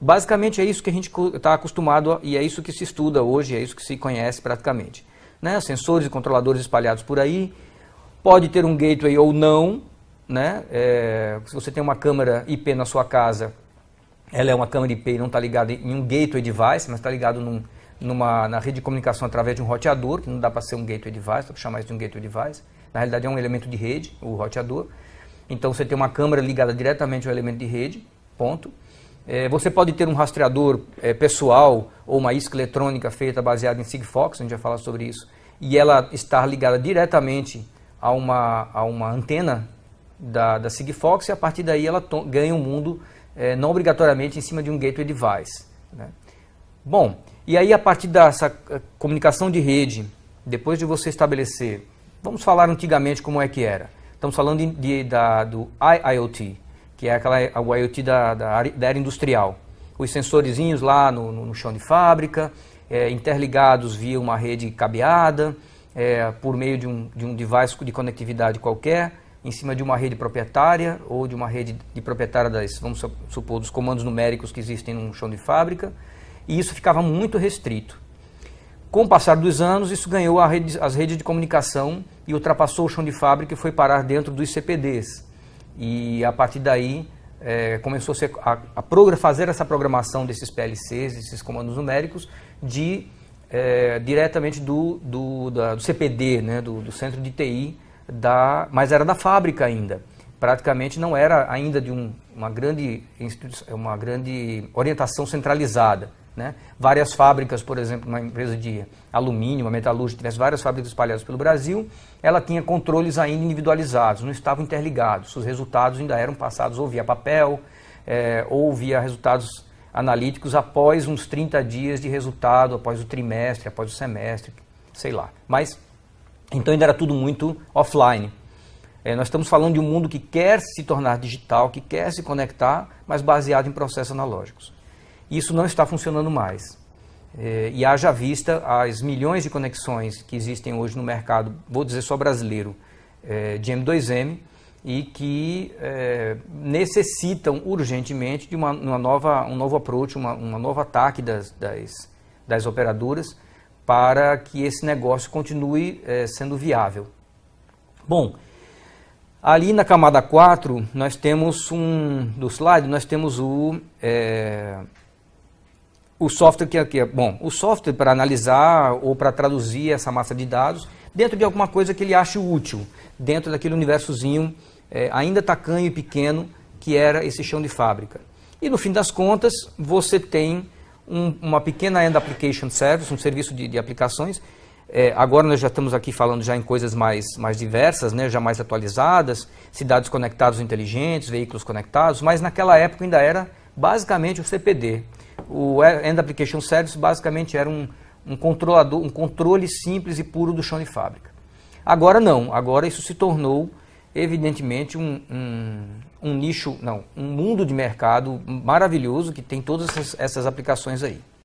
Basicamente é isso que a gente está acostumado a, e é isso que se estuda hoje, é isso que se conhece praticamente. Né? Sensores e controladores espalhados por aí, pode ter um gateway ou não, né? É, se você tem uma câmera IP na sua casa, ela é uma câmera IP e não está ligada em um gateway device, mas está ligado num, numa, na rede de comunicação através de um roteador, que não dá para ser um gateway device, para chamar isso de um gateway device. Na realidade é um elemento de rede, o roteador. Então você tem uma câmera ligada diretamente ao elemento de rede, ponto. É, você pode ter um rastreador é, pessoal ou uma isca eletrônica feita baseada em Sigfox, a gente já falar sobre isso, e ela estar ligada diretamente a uma, a uma antena da, da Sigfox e a partir daí ela ganha o um mundo é, não obrigatoriamente em cima de um gateway device. Né? Bom, e aí a partir dessa é, comunicação de rede, depois de você estabelecer, vamos falar antigamente como é que era, estamos falando de, de da, do IIoT, que é aquela, o IoT da, da, da industrial. Os sensorizinhos lá no, no, no chão de fábrica, é, interligados via uma rede cabeada, é, por meio de um, de um device de conectividade qualquer, em cima de uma rede proprietária ou de uma rede de proprietária das, vamos supor, dos comandos numéricos que existem num chão de fábrica, e isso ficava muito restrito. Com o passar dos anos, isso ganhou rede, as redes de comunicação e ultrapassou o chão de fábrica e foi parar dentro dos CPDs, e a partir daí é, começou a, a, a, fazer essa programação desses PLCs, desses comandos numéricos, de é, diretamente do, do, da, do CPD, né, do, do, centro de TI, da, mas era da fábrica ainda. Praticamente não era ainda de um, uma, grande, uma grande orientação centralizada. Né? Várias fábricas, por exemplo, uma empresa de alumínio, uma metalúrgica, tivesse várias fábricas espalhadas pelo Brasil, ela tinha controles ainda individualizados, não estavam interligados. Os resultados ainda eram passados ou via papel, é, ou via resultados analíticos após uns 30 dias de resultado, após o trimestre, após o semestre, sei lá. Mas, então ainda era tudo muito offline. É, nós estamos falando de um mundo que quer se tornar digital, que quer se conectar, mas baseado em processos analógicos. Isso não está funcionando mais. É, e haja vista as milhões de conexões que existem hoje no mercado, vou dizer só brasileiro, é, de M2M e que é, necessitam urgentemente de uma, uma, nova, um novo approach, uma, uma novo ataque das, das, das operadoras para que esse negócio continue é, sendo viável. Bom, ali na camada 4, nós temos um, do slide, nós temos o é, o software que é, que é bom, o software para analisar ou para traduzir essa massa de dados dentro de alguma coisa que ele ache útil, dentro daquele universozinho é, ainda tacanho e pequeno que era esse chão de fábrica. E no fim das contas, você tem um, uma pequena end application service, um serviço de, de aplicações. É, agora nós já estamos aqui falando já em coisas mais, mais diversas, né, já mais atualizadas, cidades conectadas inteligentes, veículos conectados, mas naquela época ainda era basicamente o CPD o End Application Service basicamente era um, um controlador, um controle simples e puro do chão de fábrica. Agora não, agora isso se tornou evidentemente um, um, um nicho, não, um mundo de mercado maravilhoso que tem todas essas, essas aplicações aí.